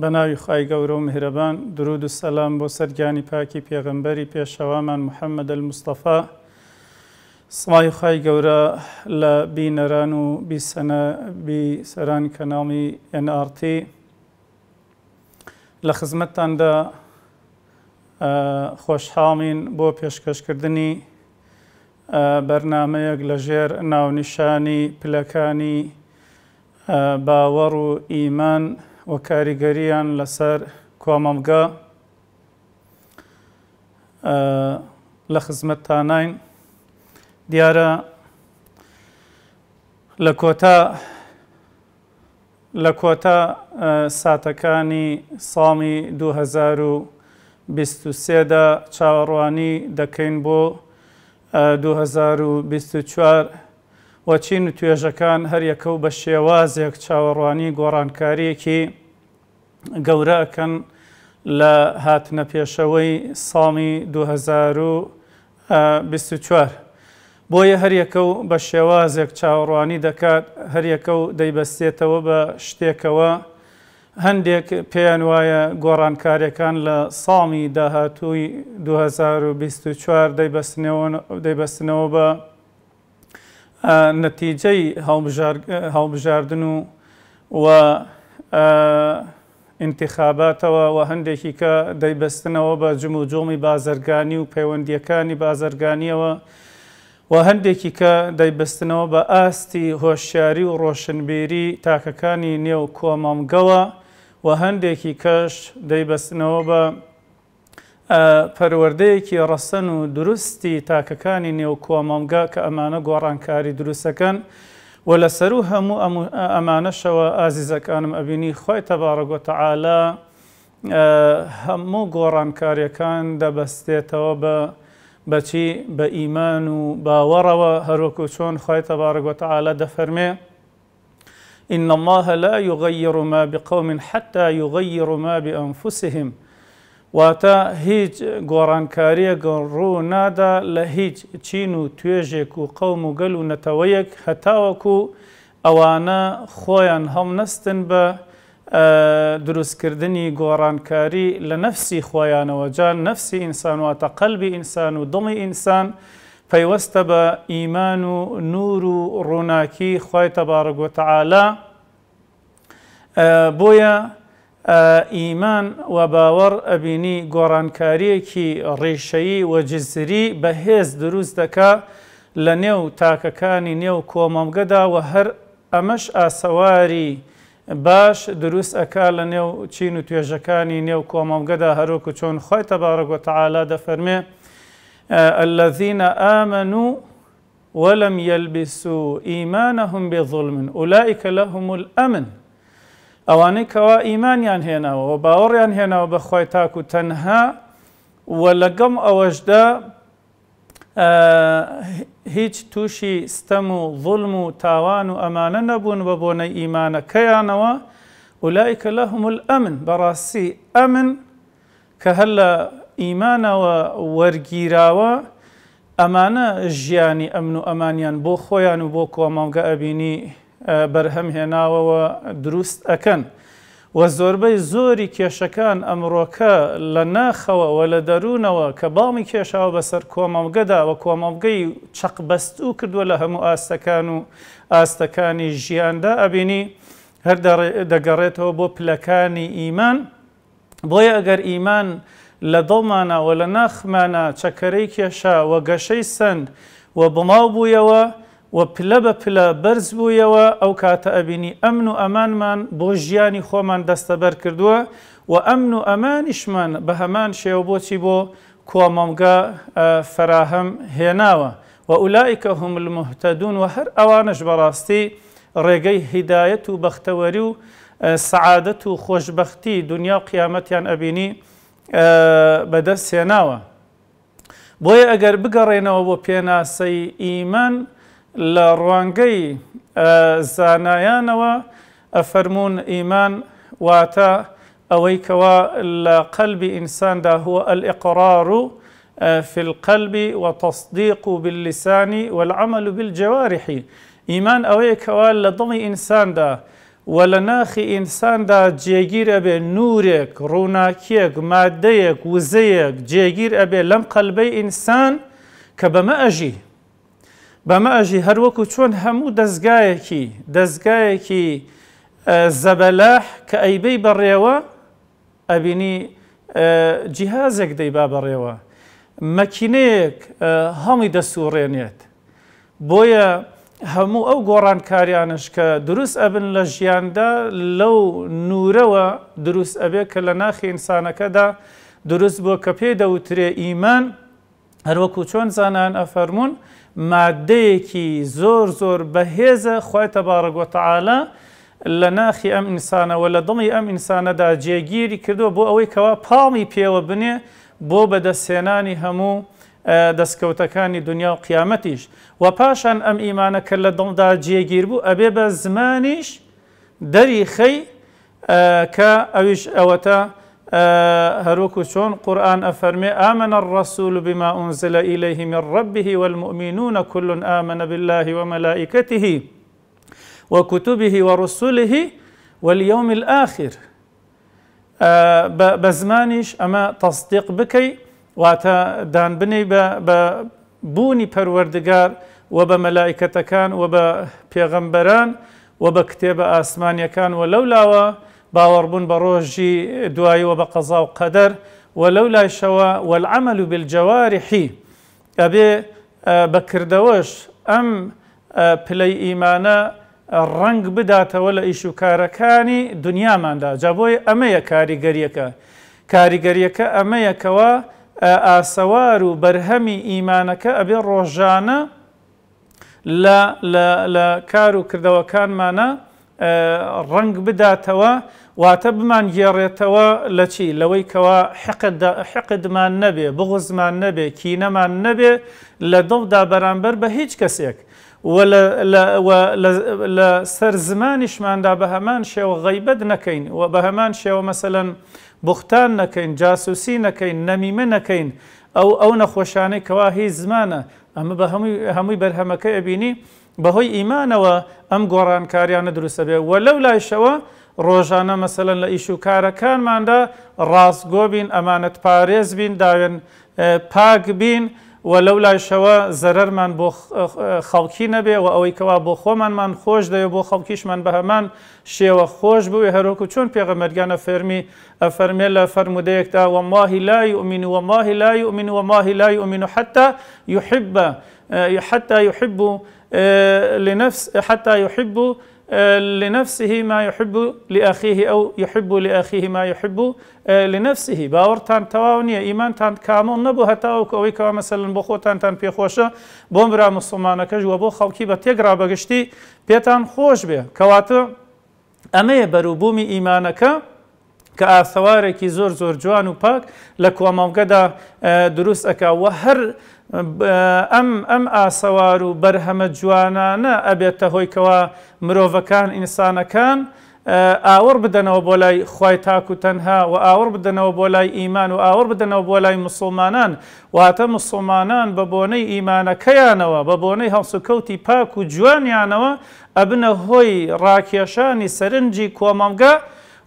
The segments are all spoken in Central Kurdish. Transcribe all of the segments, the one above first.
بە ناوی خی گەورە و مهرەبان درود و سەسلام بۆ سەرگانی پاکی پێغمبەری پێشەوامان محەممەد المستەفا سڵی خی گەورە لە بینەران و بیسەران کەناڵی NRT لە خزمەتتاندا خۆشحاڵین بۆ پێشکەشکردنی بەرنمەیەک لە ژێر ناونیشانی پلەکانی باوەڕ و ئیمان و و کاریگەریان لەسەر کۆمەمگە لە خزمەتتانین دیارە لە کۆتا لە کۆتا ساتەکانی ساڵی 2023دا چاوەڕوانی دەکەین بۆ 2024 و چین و توێژەکان هەریەکە و بە شێوازێک چاوەڕوانی گۆڕانکاریەکی گەورەکەن لە هاتنە پێشەوەی ساڵی 2024 بۆیە هەریەکە و بە شێوازێک چاوەڕوانی دەکات هەریەکە و دەیبەستێتەوە بە شتێکەوە هەندێک پێیان وایە گۆڕانکاریەکان لە ساڵی داهاتووی 2024 دەیبەستنەوە بە نەتیجەی هەڵبژاردن و و انتخاباتەوە و هەندێکی کە دەیبەستنەوە بە جم و جۆمی بازرگانی و پەیوەندیەکانی بازرگانیەوە و هەندێکی کە دەیبستنەوە بە ئاستی هۆشیاری و ڕۆشنبیری تاکەکانی نێو کۆمامگەوە و هەندێکی کەش دەیبستنەوە بە آه، پەروەردەیەکی ڕەسەن و دروستی تاکەکانی نێو کۆمەڵگا کە ئەمانە گۆڕانکاری دروستەکەن و لەسەر و هەموو ئەمانەشەوە ئازیزەکانم ئەبینی خۆی تەبارەگۆتەعاالە آه، هەموو گۆڕانکاریەکان دەبەستێتەوە بە بەچی بە ئیمان و باوەڕەوە هەروەک و چۆن خی تەبارەگۆتەعاالە دەفەرمێ إن الله لا يغير ما بقوم حتى يغير ما بأنفسهم واتە هیچ گۆڕانکاریە گەڕوو نادا لە هیچ چین و توێژێک و قەوم و گەل و نەتەوەیەک هەتاوەکو ئەوانە خۆیان هەڵ نستن بە دروستکردنی گۆڕانکاری لە نەفسی خۆیانەوە جان نەفسی ئینسان واتە قەلبی ئینسان و دڵی ئینسان پەیوەستە بە ئیمان و نور و ڕووناکی خی تەبارەگوتەعالا بۆیە ئیمان و باوەڕ ئەبینی گۆڕانکاریەکی ڕیشەیی وەجزری بەهێز دروست دەکا لە نێو تاکەکانی نێو کۆمەمگەدا و هەر ئەمەش ئاسەواری باش دروست ئەک لە نێو چین و توێژەکانی نێو کۆمەمگەدا هەروکو چۆن خۆی تەبارەگوە تەعالا دەفەرمێ الذيینە ئامن و وەلم یلبیس و ئیمانە هم بێ زڵ من ئولائیکە لە هەمول ئەمن ئەوانەی کەوا ئیمانیان هێناوە باوەڕیان هێناوە بەخوای تاک و تەنها وە لەگەم ئەوەشدا هیچ تووشی ستەم و ظلم و تاوان و ئەمانە نەبوون بە بۆنەی ئیمانەکەیانەوە ولایکە لە هەمول ئەمن بەڕاستی ئەمن کە هەر لە ئیمانەوە وەرگیراوە ئەمانە ژیانی ئەمن و ئەمانیان بۆ خۆیان و بۆ کۆمەڵگە ئەبینی بەرهەم هێناوەوە دروست ئەەکەن. وە زۆربەی زۆری کێشەکان ئەمڕۆکە لە ناخەوەوە لە دەروونەوە کە باڵمی کێشاوە بەسەر کۆمەڵگەدا وە کۆمەڵگەی چەقبەست و کردووە لە هەموو ئاستەکان و ئاستەکانی ژیاندا ئەبینی هەر دەگەڕێتەوە بۆ پلەکانی ئیمان بۆیە ئەگەر ئیمان لە دڵمانەوە لە ناخمانە چەکەرەی کێشا وە گەشەی سند وە بڵاو بوویەوە، و پلە بە پلە بەرز بوویەوە ئەو کاتە ئەبینی ئەمن و ئەمانمان بۆ ژیانی خۆمان دەستەبەر کردووە و ئەمن و ئەمانیشمان بە هەمان شێوە بۆچی بۆ کۆمەمگا فراهەم هێناوە و ئولائیکە هم المهتەدون و هەر ئەوانش بەڕاستی ڕێگەی هیدایەت و بەختەوەری و سعادەت و خۆشببختی دنیا و قیامەتیان ئەبینی بەدەست هێناوە. بۆیە ئەگەر بگەڕێنەوە بۆ پێناسەی ئیمان لە ڕوانگەی و أفرمون إيمان واتا ئەوەی کەوا انسان قەلبی هو الاقرار في القلب وتصديق باللسان والعمل بالجوارح إيمان أوي لضم إنسان دا ولا ناخي إنسان دا جيجير أبي نورك روناكيك ماديك وزيك جيجير أبي لم قلبي إنسان كبما اجي بەمە ئەژی هەروەکو چۆن هەموو دەستگایەکی دەستگایەکی زەبەلاح کە ئەیبەی بەڕێوە ئەبینی جیهازێک دەی با بەڕێوە مەکینەیەک هەڵی دەسوڕێنێت بۆیە هەموو ئەو گۆڕانکاریانش کە دروست ئەبن لە ژیاندا لەو نورەوە دروست ئەبێ کە لە ناخی ئینسانەکەدا دروست بۆ کە پێی دەوترێ ئیمان هەروەکو چۆن زانان ئەفەرمونون مادەیەکی زۆر زۆر بەهێزە خی تەبارەگوۆتەعاە لە ناخی ئەم ئینسانەوە لە دڵی ئەم ئینسانەدا جێگیری کردو بۆ ئەوەی کەوا پاڵی پێوە بنێ بۆ بەدەستێنانی هەموو دەستکەوتەکانی دنیا و قیامەتیش و پاشان ئەم ئیمانە کە لە دڵدا جێگیر بوو ئەبێ بە زمانیش دەری خەی کە ئەویش ئەوەتە هروكو شون قرآن أفرمي آمن الرسول بما أنزل إليه من ربه والمؤمنون كل آمن بالله وملائكته وكتبه ورسله واليوم الآخر آه، بە أما تصديق بكي واتا دان بني ببوني بوونی پەروەردگار و بە مەلایکەتەکان و بە پێغەمبەران باوەڕبوون بە ڕۆژی دواییەوە بە قەزا و قەدەر و لەو لایشەوە وەعمل و بالجەواریحی ئەبێ بەکردەوەش ئەم پلەی ئیمانە ڕنگ بداتەوە لە ئیشوکارەکانی دنیاماندا جابۆی ئەمەیە کاریگەریەکە کاریگەریەکە ئەمەیەکەوە ئاسەوار و بەرهەمی ئیمانەکە ئەبێ ڕۆژانە لە کار و کردەوەکانمانە ڕنگ بداتەوە واتە بمان گێڕێتەوە لە چی لەوەی کەوا حقدمان نەبێ بغزمان نەبێ کینەمان نەبێ لە دڵدا بەرامبەر بە هیچ کەسێک لە سەر زمانیشماندا بە هەمان شێوە غەیبەت نەکەین و بە هەمان شێوە مەسەەن بختان نەکەین جاسوسی نەکەین نەمیمە نەکەین ئەو ئەو نەخۆشانەی کەوا هیچ زمانە ئەمە بە هەمووی بەرهەمەکە ئەبینی بەهۆی ئیمانەوە ئەم گۆڕانکاریانە دروستە بێ وە لەو لایشەوە ڕۆژانە مەسەن لە ئیش و کارەکانماندا ڕاستگۆ بین امانت پاریز بین دارن اه، پاک بین و شوا لایشەوە من بو اه، خەڵکی نەبێ و ئەوەی کەوا بۆ من خۆش دەوێت بۆ خەڵکیشمان بە هەمان شێوە خۆش بووی هەرۆکو چۆن پێغەمەرگانە فەرمی ئەفەرمێ لە فەرمودەیەکدا وماهی لای ئومین و ماهی لای ئومین و ماهی لای ئومین و حتا يحب حتى يحب اه، لنفس حتى يحب آه، لنفسه ما يحب لأخيه أو يحب لأخيه ما يحب آه، لنفسه باورتان إيمان تان كامل نبو حتى أو كوي كوا مثلا بخوتان تان تان بي خوشة بومرا مسلمان كج وبو با تيقرا بغشتي بيتان خوش به كواتو أمي بروبومي إيمانك کە ئاسەوارێکی زور زور جوان و پاک لە دا آه، دروست ئەکا وە هر ئەم ئەم ئاسەوار و بەرهەمە جوانانە ئەبێتە هۆیکەوە مرۆڤەکان ئینسانەکان ئاوەڕ بدەنەوە بۆ لای خی تاک و تەنها و ئاوەڕ بدەنەوە بۆ لای ئیمان و ئاوەڕ بدەنەوە بۆ لای مسلمانان واتە مسلمانان بە بۆنەی ئیمانەکەیانەوە بە بۆنەی هەڵسوکەوتی پاک و جوانیانەوە ئەبنە هۆی ڕاکێشانی سەرنجی کۆمەمگە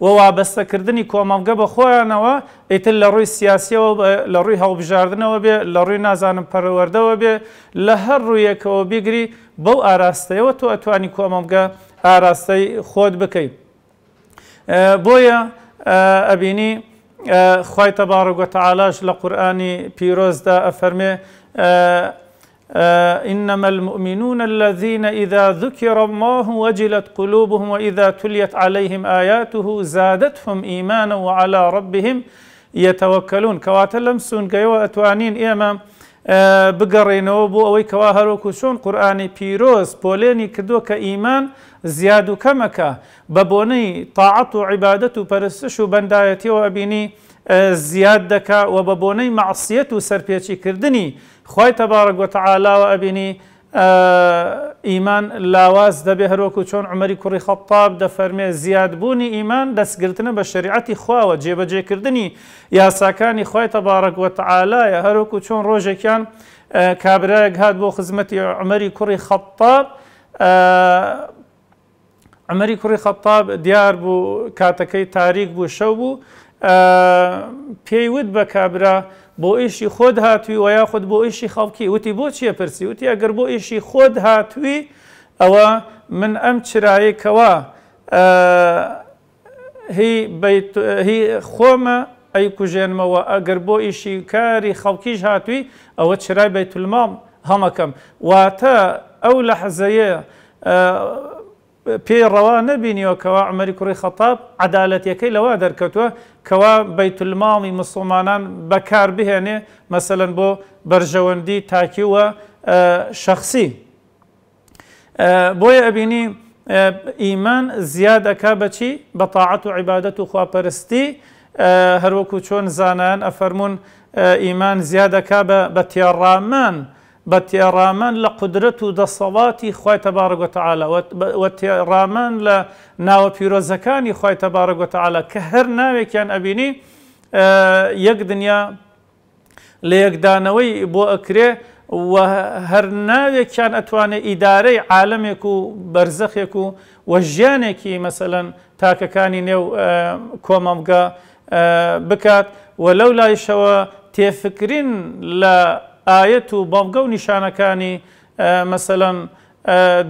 و وابەستەکردنی کۆمەڵگە بە خۆیانەوە ئیتر لە ڕووی سیاسیەوە لە ڕووی هەڵبژاردنەوە بێ لە ڕووی نازانم پەروەردەوە بێ لە هەر ڕوویەکەوە بیگری بەو ئاراستەیەوە تۆ ئەتوانی کۆمەڵگە ئاراستەی خۆت بکەیت. بۆیە ئەبینی خی تەبارگوتەعاالاش لە قورآانی پیرۆزدا ئەفەرمێ آه، إنما المؤمنون الذين إذا ذكر الله وجلت قلوبهم وإذا تليت عليهم آياته زادتهم إيمانا وعلى ربهم يتوكلون كواتا لمسون كيوا أتوانين إيما بگەڕێنەوە بۆ ئەوەی کەوا هەرۆکو چۆن قورآانی پیرۆز پۆلێنی کردووە کە ئیمان زیاد و کەمەکە بە بۆنەی تاعەت و عیبادەت و پەرستش و بەندایەتیەوە ئەبینی خی تەبارە گوتەعالاوە ئەبینی ئیمان لاواز دەبێ هەرۆک و چۆن عمەری کوڕی خەپاب دەفەرمێ زیادبوونی ئیمان دەستگرتنە بە شریعەتی خواوە جێبەجێکردنی یاساکانی خی تەبارەک وتەعاالایە هەرۆک و چۆن ڕۆژێکیان کابراەک هات بۆ خزمەتی عمەری کوڕی خەپاب ئەمەری کوڕی خەپاب دیار بوو کاتەکەی تاریک بوو شەو بوو پێیوت بە کابرا بۆ ئیشی خۆت هاتووی و یا خودت بۆ ئیشی خەڵکی وتی بۆ چیە پرسی وتی ئەگەر بۆ ئیشی خۆت هاتووی ئەوە من ئەم چرایەکەوە هی خۆمە ئەی کوژێنمەوە ئەگەر بۆ ئیشی کاری خەڵکیش هاتووی ئەوە چرای بەیتلمام هەمەکەم واتە ئەو لە حەزەیە پێی ڕەوا نەبینیەوە کەوا ئەمەری کوڕی خەتاب عدالەتیەکەی لەوە دەرکەوتووە کەوا بەیتلماڵی مسلمانان بەکار بهێنێ مەسەن بۆ بەرژەوەندی تاکیوە شخصی. بۆیە ئەبینی ئیمان زیادەکە بەچی بەتاعات و عیبادەت و خواپەرستی هەروەکو چۆن زانان ئەفەرمونون ئیمان زیادەکە بە تێڕامان. بە تێڕامان لە قدرت و دەسەڵاتی خی تەبارەگوتەعاالەوە تێڕامان لە ناوە پیرۆزەکانی خی تەبارەگوتەعاالە کە هەر ناوێکیان ئەبینی یەک دنیا لە یەکدانەوەی بۆ ئەکرێ و هەر ناوێکیان ئەتوانێت ئیدارەی عالمێک و بەرزەخێک و وە ژیانێکی مەسەەن تاکەکانی نێو کۆمەمگە بکات و لەو لایشەوە تێفکرین لە ئاەت و بەڵگە و نیشانەکانی مەسەەن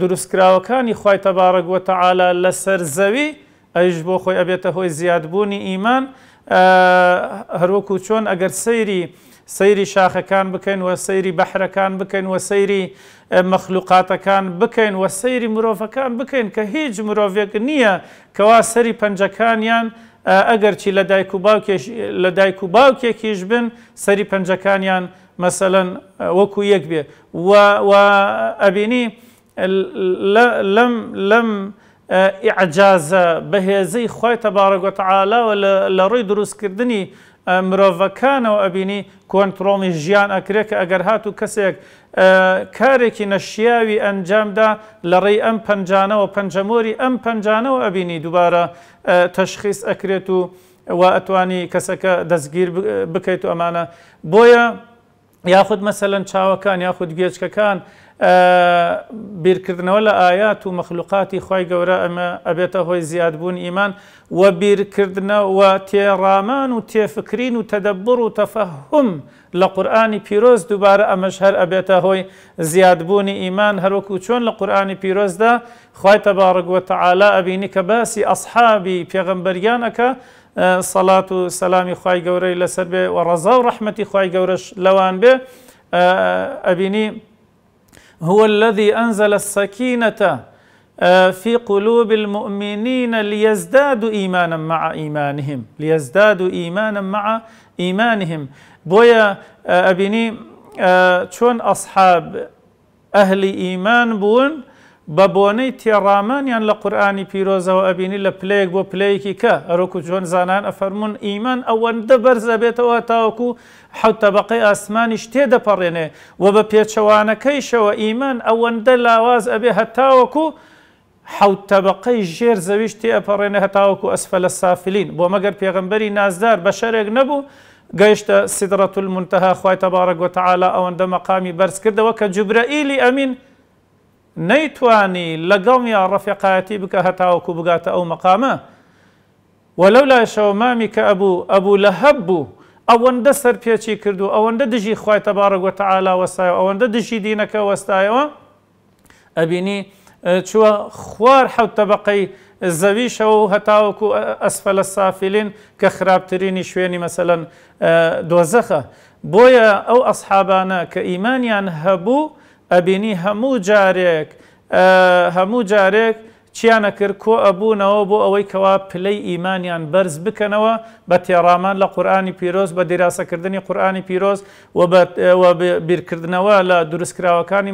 دروستکراوەکانی خی تەبارەگووە تەعاالە لەسەر زەوی ئەیش بۆ خۆی ئەبێتە هۆی زیادبوونی ئیمان هەروەکو چۆن ئەگەر سەیری سەیری شاخەکان بکەین وە سەیری بەحرەکان بکەین وە سەیری مەخلوقاتەکان بکەین وە سەیری مرۆڤەکان بکەین کە هیچ مرۆڤێک نییە کەوا سەری پەنجەکانیان ئەگەرچی لە دایک و باوکێکیش بن سەری پەنجەکانیان مەسەەن وەکو یەک بێ ئەبینی لەم لەم عجازە بەهێزەی خۆی تەبارەگوتعاالەوە لە ڕووی دروستکردنی مرۆڤەکانەوە ئەبینی کۆنتترۆڵی ژیان ئەکرێکە ئەگەر هات و کەسێک کارێکی نەشیاوی ئەنجامدا لە ڕێی ئەم پنجانەوە پنجەمۆری ئەم پنجانەوە ئەبینی دووبارە تەشخیص ئەکرێت و و ئەتوانی کەسەکە دەستگیر بکەیت و ئەمانە بۆیە یاخود مەسەلەن چاوەکان یاخود گوێچکەکان بیرکردنەوە لە ئايات و مەخلوقاتی خی گەورە ئەمە ئەبێتە هۆی زیادبوون ئیمان و بیرکردنەوە تێڕامان و تێفکرین و تەدەبڕ و تەفەهم لە قورآانی پیرۆز دووبارە ئەمەش هەر ئەبێتە هۆی زیادبوونی ئیمان هەروەک و چۆن لە قورآانی پیرۆزدا خی تەبارگووە تەعالا ئەبینی کە باسی ئەسحابی پێغمبەریانەکە صلاة و سەلامی خی گەورەی لەسەر بێ و ڕەزا و ڕحمەتی خی گەورەش لەوان هو الذي أنزل السكينة في قلوب المؤمنين ليزدادوا إيمانا مع إيمانهم ليزدادوا إيمانا مع إيمانهم بويا أبيني شون أصحاب أهل إيمان بون بە بۆنەی تێڕامانیان لە قورآانی پیرۆزەوە ئەبینی لە پلەیەک بۆ پلەیەکی کە ئەرۆکو جۆن زانان ئەفەرمونون ئیمان ئەوەندە بەرزە بێتەوە تاوەکو حوتەبقەی ئاسمانی شتێ دەپەڕێنێ و بە پێچەوانەکەیشەوە ئیمان ئەوەندە لاواز ئەبێ هەتاوەکو حوتەبقەی ژێر زەویش تێ ئەپەڕێنە هەتاوەکو ئەسفە لە سافلین بۆ مەگەر پێغمبەری نازدار بە شەرێک نەبوو، گەیشتە سیدرەت المونتەها خی تەبارە گۆتەعالا ئەوەندە مەقامی بەرز کردەوە کە جوبرائیلی ئەمین لقوم يا رفقاتي بك هەتاوەکو بگاتە او مقاما ولولا شەوەمامی کە ابو ئەبوو او هەب بوو ئەوەندە كردو او کردو دجي خوي تبارك وتعالى تەعالا او ئەوەندە دجي دينك وەستایەوە ابيني أه، شو خوار حو تبقي زەویشەوە و هتاوكو اسفل السافلين كخراب تريني شويني مثلا أه، دوزخه بويا او ئەو ئەسحابانە کە ئیمانیان ئەبینی هەموو جارێک هەموو جارێک چیانە کرد کۆ ئەبوونەوە بۆ ئەوەی کەوا پلەی ئیمانیان بەرز بکەنەوە بە تێڕامان لە قورآانی پیرۆز بە دیراسەکردنی قورآانی پیرۆز و بیرکردنەوە لە دروستکراوەکانی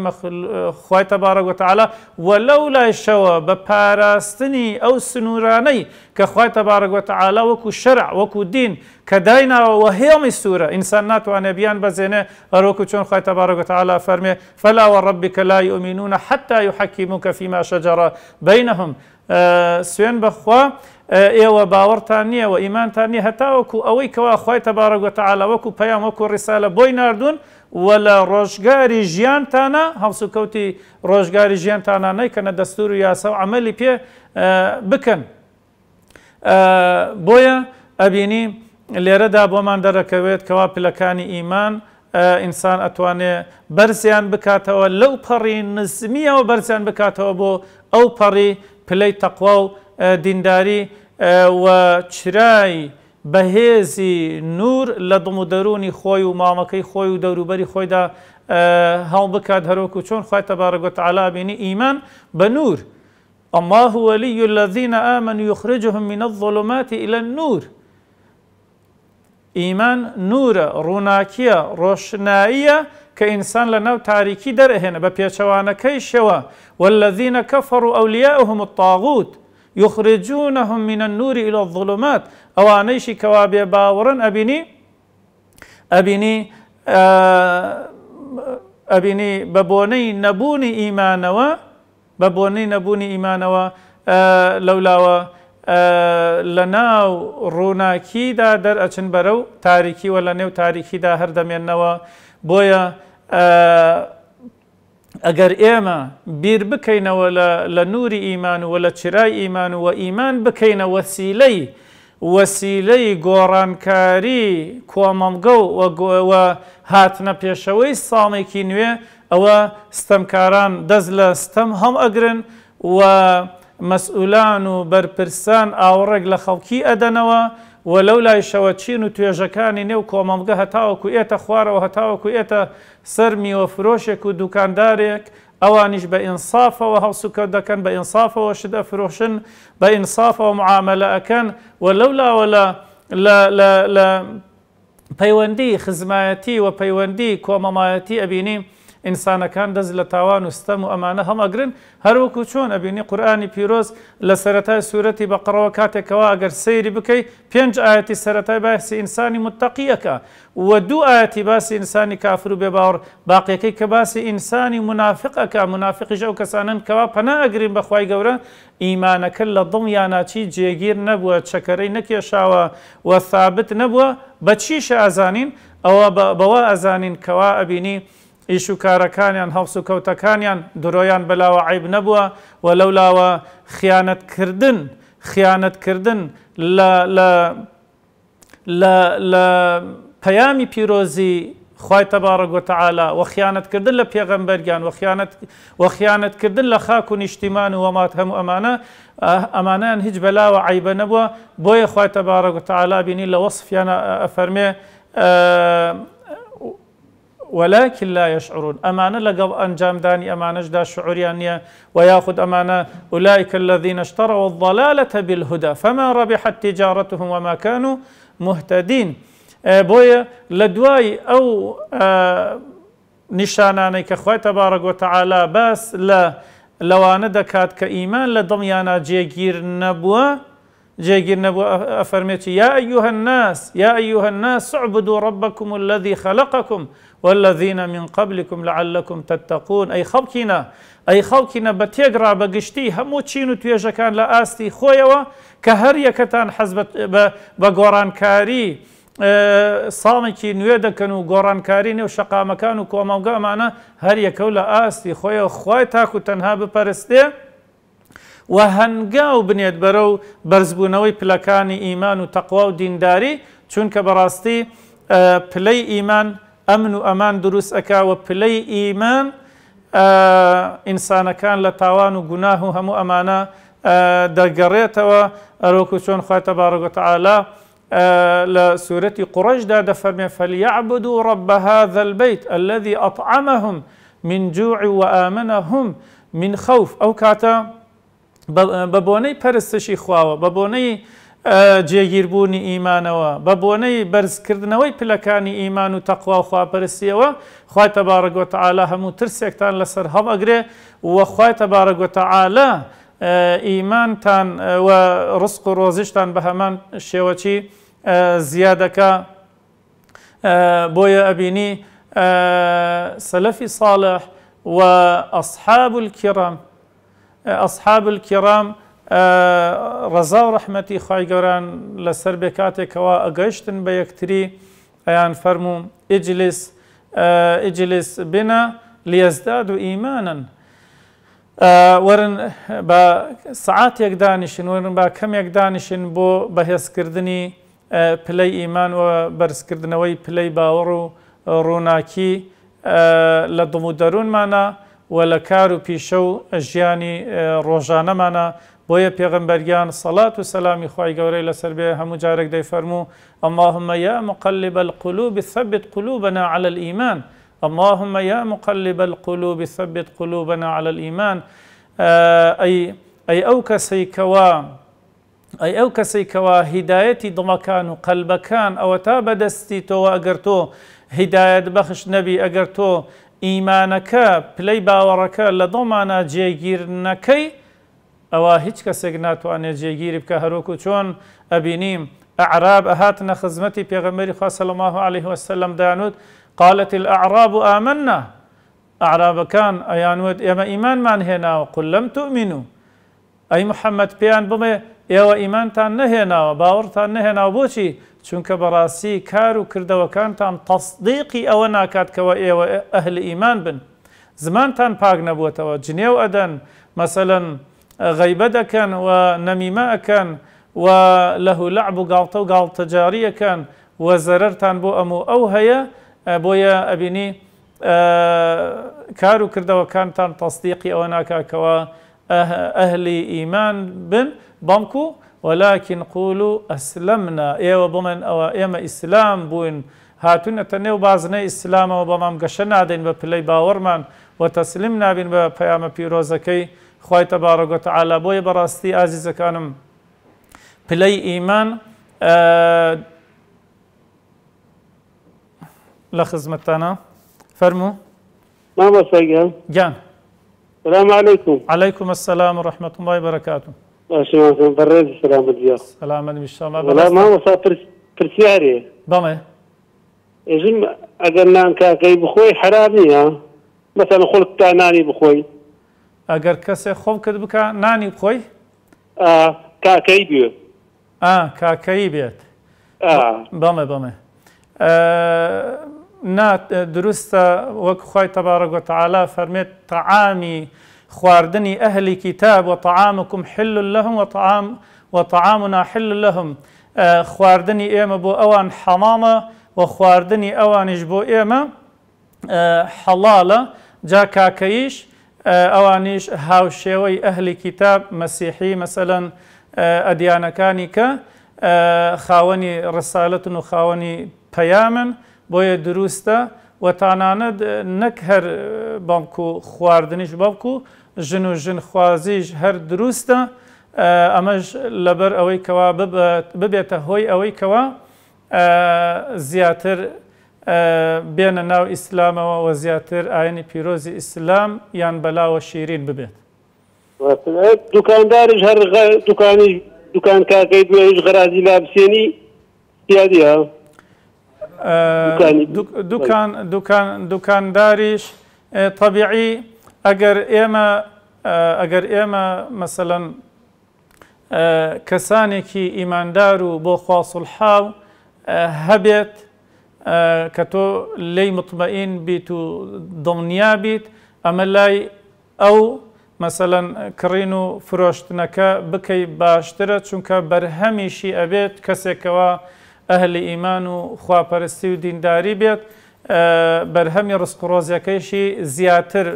خخوای تەبارە گوتەعاالە وەلەو لای شەوە بە پاراستنی ئەو سنوورانەی تبارك وتعالى وكو شرع وكو دين كداينا کە دایناوەوە هێڵی سوورە ئینسان ناتوانێ بیان بەزێنێ ئەرۆکو چۆن خخوای تەبارەگوتەعالا فەرمێ فەلاوە فلا کە لای ئومینونە حتا و حەکیم اه، اه، و کە فیما شەجارە بینەهم سوێن بەخوا و ايمان تانية و ئیمانتان نیە هەتاوەکو ئەوەی کەوا خخوای وكو وەکو پەیام وەکو ڕیسالە بۆی نردون وە لە ڕۆژگاری ژیانتانە هەڵسوکەوتی ڕۆژگاری ژیانتانانەی کەنە دەستور و یاسە عملي عملی پێ اه، بكن بۆیە ئەبینی لێرەدا بۆمان دەرەکەوێت کەوا پلەکانی ئیمان، ئینسان ئەتوانێ بەرزیان بکاتەوە لەو پەڕی نزمیەوە بەرزیان بکاتەوە بۆ ئەو پەڕی پلەی تەقوا و دینداری و چرای بەهێزی نور لە دڵ و دەرونی خۆی و مامەکەی خۆی و دەوروبەری خۆیدا هەڵ بکات هەرۆک و چۆن خۆی تەبارەگوت علابینی ئیمان بە نور. الله ولي الذين آمنوا يخرجهم من الظلمات إلى النور ئیمان نورە ڕووناکیە ڕۆشناییە کە ئینسان لە ناو تاریکی دەرهێنە بە پێچەوانەکەی شەوە والذینە کەفەڕ و ئەولیاهم الطاغوت یخرجونهم من النور إلى الظلمات ئەوانەیشی کەوا بێ باوەڕن ئەبینی ئەبینی آه، ئەبینی بە بۆنەی نەبوونی ئیمانەوە بە بۆنەی نەبوونی ئیمانەوە لەولاوە لە ناو ڕووناکیدا دەرئەچن بەرە و تاریکیوە لە نێو تاریکیدا هەردەمێننەوە بۆیە ئەگەر ئێمە بیر بکەینەوە لە نووری ئیمان و لە چرای ئیمان و ئیمان بکەینە وەسیلەی وەسیلەی گۆڕانکاری کۆمەمگە و هاتنە پێشەوەی ساڵێکی نوێ ئەوە ستەمکاران دەست لە ستەم هەم ئەگرن و مەسئولان و بەرپرسان ئاوڕێک لە خەڵکی ئەدەنەوە و لەو لای شەوە چین و توێژەکانی نێو کۆمەڵگە هەتاوەکو ئێتە خوارەوە هەتاوەکو ئێتە سەر میوە فرۆشێک و دوکاندارێک ئەوانیش بە ئینصافەوە هەڵسوکە دەکەن بە ئینصافەوە شدە فرۆشن بە ئینصافەوە معاملە ئەەکەن و لەولاوە لە پەیوەندی خزمایەتی و پەیوەندی کۆمەمایەتی ئەبینیم ئینسانەکان دەست لە تاوان و ستەم و ئەمانە هەمەگرن هەروەکو چۆن ئەبینی قورآانی پیرۆز لە سەتای سوورەتی بەقڕەوە کاتێکەوە ئەگەر سەیری بکەی پێنج ئاەتی سەتای باسی ئینسانی متتەقیەکە وە دوو ئاەتی باسی ئینسانی کافر و بێباوەڕ باقیەکەی کە باسی ئینسانی منافقەکە منافقیش ئەو کەسانن کەوا پەنا ئەگرین بەخوای گەورە ئیمانەکە لە دڵ یاناچی جێگیر نەبووە چەکەرەی نەکێشاوە وە ثابت نەبووە بە چیشە ئازانین ئەوە بەوە ئەزانین کەوا ئەبینی ئیش و کارەکانیان هەڵس و کەوتەکانیان درۆیان بەلاوە عیب نەبووە و لەولاوە خیانەتکردن خیانەتکردن لە پەیامی پیرۆزی خی تەبارەگوتەعالا و خیانەتکردن لە پێغەمبەرگیان و خیانەتکردن لە خاک و نیشتیمان و وەمات هەموو ئەمانە ئەمانیان هیچ بەلاوە عیبە نەبووە بۆیە خی تەبارەگوتەعالا بینی لە وەصفیانە ئەفەرمێ ولكن لا يشعرون أمانة لقل أن جامداني أمانة جدا أن وياخذ أمانة أولئك الذين اشتروا الضلالة بالهدى فما ربحت تجارتهم وما كانوا مهتدين أه، بويا لدواي أو أه، نشاناني كخوي تبارك وتعالى باس لا لوانا دكات كإيمان ئیمان جيجير نبوة جيجير نبوة جێگیر يا أيها الناس يا أيها الناس اعبدوا ربكم الذي خلقكم والذين من قبلكم لعلكم تتقون أي خوكينا أي خوكينا بتيقرع بقشتي همو تشينو تيجا كان لآستي خويوا كهريا كتان حزب بقورانكاري آه، كاري نوێ دەکەن و گۆڕانکاری نێو شەقامەکان و کۆمەڵگەمانە هەر یەکەو لە ئاستی خۆیە خی تاكو تەنها بپەرستێ و هەنگا و برزبونوي بەرە و بەرزبوونەوەی پلەکانی ئیمان و تەقوا و امن و دروس دروست ئەکاوە پلەی ئیمان انسان لە تاوان و گوناه و هەموو ئەمانە دەگەڕێتەوە خواه چۆن خواتە باڕگوتەعالا آه، لسورة سوورەتی داد فرمي فليعبدوا رب هذا البيت الذي أطعمهم من جوع وآمنهم من خوف أو كاتا ببوني پرستشي خواه ببوني جێگیربوونی ئیمانەوە بە بۆنەی بەرزکردنەوەی پلەکانی ئیمان و تەقوا و خواپەرسیەوە خواتە باڕگوۆتەعاالە هەموو ترسێکتان لەسەر هەڵەگرێ وەخواتە باڕگوۆتەعاالە ئیمانتان ڕسک و ڕۆزیشتان بە هەمان شێوەچی زیادەکە بۆیە ئەبینی سەلەفی ساڵح و ئەصحاب الكرام ئەصحاب الكرام ڕەزا و ڕەحمەتی خی گەۆران لەسەر بێ کاتێکەوە ئەگەشتن بە یەکتری ئەیان فەرمو ئجلیس ئجلیس بنا لێزداد و ئیمانن. وەرن بە سعاتێک دانیشن وەرن با کەمێک دانیشن بۆ بەهێزکردنی پلەی ئیمان و بەرزکردنەوەی پلەی باوەڕ و ڕووناکی لە دڵ و دەروونمانە و لە کار و پیشە و ژیانی ڕۆژانەمانە بۆیە پێغمبەرگیان صلاة و سەسلامی خی گەورەی لسر بێ همو جارێک دەی فرمو اللهم یا مقلب القلوب ثبت قلوبنا على الإيمان اللهم يا مقلب القلوب ثبت قلوبنا على الإيمان أي أي أو كسيكوا ئەی ئەو کەسەی کەوا هیدایەتی دڵەکان و قەلبەکان ئەوە تا بەدەستی تو ئەگەر تۆ هیدایەت بەخش نەبی ئەگەر تۆ ئیمانەکە پلەی باوەڕەکە لە دڵمانە جێگیرنەکەی ئەوە هیچ کس ان کەسێک ناتوانێت هر کو چون ابینیم اعراب اهات نه خدمت پیغمبر خدا صلی الله علیه و سلم دانوت قالت الأعراب آمنا أعراب کان أيانوت یم ایمان من هنا وقل لم تؤمنوا أي محمد پیان ایمان نه بيان بمي ئێوە ئیمانتان نەهێناوە باوەڕتان نەهێناو بۆچی براسی کارو کار و کان کردەوەکانتان تەصدیقی ئەوە ناکاتکەوە و اهل ایمان بن زمان زمانتان پاک و جنیو ادن مثلا غيبەدەکەن و نەمیمەکەن و لە هولعب و گاڵتە و گاڵتەجاریەکەن و زەرەرتان بۆ ئەموو آه، آه، ئەو هەیە بۆیە ئەبینی کار و کردەوەکانتان تەستیقی ئەوە ناکاکەوە ئەهلی ئیمان بن بەڵکو و وەلاکن قول و ئەسلمنا ئێوە إيه بڵێن ئەوە ئێمە ئیسلام بووین هاتونەتە نێو بازنەی ئیسلامەوە بەمام گەشە نادەین بە پلەی باوەڕمان و تەسلیم نابین بە پەیامە خی تەبارەگوت عالا بۆیە بەڕاستی ئازیزەکانم پلەی اه، فرمو ما بس فەرمو جان السلام عليكم عليكم السلام ورحمة الله وبركاته السلام بريد السلام السلام عليكم. السلام شاء الله عليكم. ما عليكم. السلام عليكم. السلام عليكم. السلام عليكم. السلام عليكم. حرامي عليكم. مثلا خلق تاناني بخوي اگر کسی خوب کرد بک نانی بخوی؟ کاکی خۆی کاکەی بێ کاکەی بامه بەڵێ بەڵێ دروستە وەک خی تەبارەگوە تعالا فرمید طعامی خواردنی اهل کتاب و تەعاامکم حل لهم و طعام و طعامنا حل لهم خواردنی ایم بۆ اوان حمامه و خواردنی اوانش بو ایم حلاله جا کاکیش ئەوانیش هاوشێوەی ئەهلی کتاب مەسیحی مەسەلەن ئەدیانەکانی کە خاوەنی ڕساالەتن و خاوەنی پەیامن بۆیە دروستە وەتانانت نەک هەر بانک و خواردنیش بابکو و ژن و ژن خوازیش هەر دروستە ئەمەش لەبەر ئەوەی کەوا ببێتە هۆی ئەوەی کەوا زیاتر بێنە ناو ئیسلامەوە وە زیاتر ئاینی پیرۆزی ئیسلام یان بەلاوە شیرین ببێت دوکاندارش هەر دوکانی دوکان کاکەی دوێش غرازی لابسێنی یادیە دوکان دوکان دوکانداریش طبیعی ئەگەر ئێمە ئەگەر ئێمە مثلەن کەسانێکی ئیماندار و بۆ خواسڵحاو هەبێت کە تۆ لی مطمئین بیت و دڵنیا بیت ئەمە لای ئەو مەسەەن کڕین و فرۆشتنەکە بکەی باشترە چونکە بەرهەمیشی ئەبێت کەسێکەوە ئەهلی ئیمان و خواپەرستی و دینداری بێت بەرهەمی ڕسقڕۆزیەکەیشی زیاتر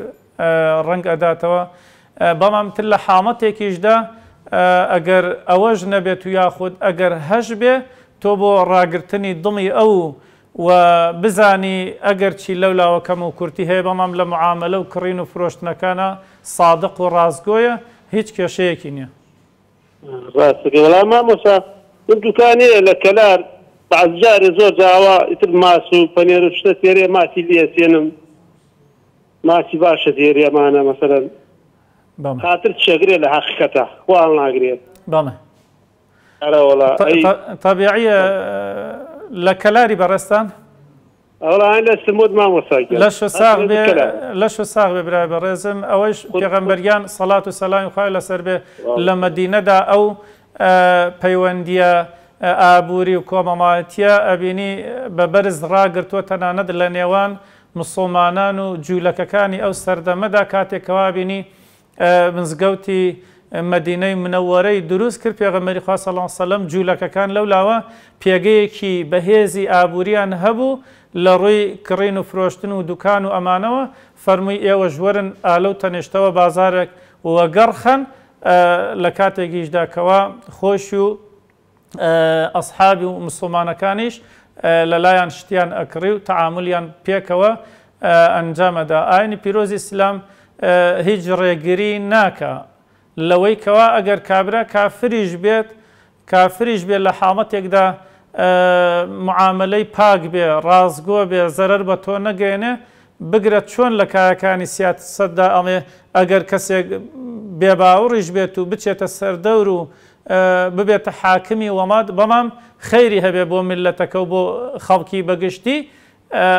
ڕنگ ئەداتەوە بەمامتر لە حامەتێکیشدا ئەگەر ئەوەش نەبێت و یاخود ئەگەر هەش بێ تۆ بۆ ڕاگررتنی دڵی ئەو و بزانی ئەگەرچی لەولاوەکەم و کورتی هەیە بەمام لە معاملە و کڕین و فرۆشتنەکانە سادق و ڕازگۆیە هیچ کێشەیەکی نییە مامۆسا دوکانی لە کەلار بەعجارێ زۆر جاوا ئیتر ماس و پەنێر و شتە تێرێ ماسی لێسێنم ماسی باشە دێریەمانە مەسەرەن خاطر چێگرێ لە حقیقەتە خوان ناگرێت بەڵێ طبیعیە لە کەلاری بەڕێستان لەش ساغ بێ برای بەڕێزم ئەوەش پێغەمبەریان سەلات و سەلامی خخوای لەسەر بێ لە مەدینەدا ئەو پەیوەندیە ئابووری و کۆمەماتیە ئەبینی بە بەرز ڕاگرتووە تەنانەت لە نێوان مسلمانان و جوولەکەەکانی ئەو سەردەمەدا کاتێکەوابینی منزگەوتی مدینەی منەوەرەی دروست کرد پێغەمەری خواسەڵان سەلم جوولەکەکان لەو لاوە پێگەیەکی بەهێزی ئابوووریان هەبوو لە ڕووی کڕین و فرۆشتن و دوکان و ئەمانەوە فەرمووی ئێوە ژوەرن ئالە و تەنیشتەوە بازارێک وەگەڕخەن لە کاتێکیشداکەوە خۆش و ئەسحابی و مسلمانەکانیش لەلایەن شتیان ئەکڕی و تعاملیان پێکەوە ئەنجامەدا ئاینی پیرۆزی ئسلام هیچ ڕێگری ناکە لەوەی کەوا ئەگەر کابرا کافریش بێت کافریش بێت لە حامەتێکدا معاملەی پاک بێ ڕازگۆ بێ زەرەر بە تۆ نەگەێنێ بگرە چۆن لە کایەکانی سیات سەددا ئەڵێ ئەگەر کەسێک بێباوڕیش بێت و بچێتە سەردەور و ببێتە حاکمی وەماد بەمام خەیری هەبێ بۆ میلەتەکە و بۆ خەڵکی بەگشتی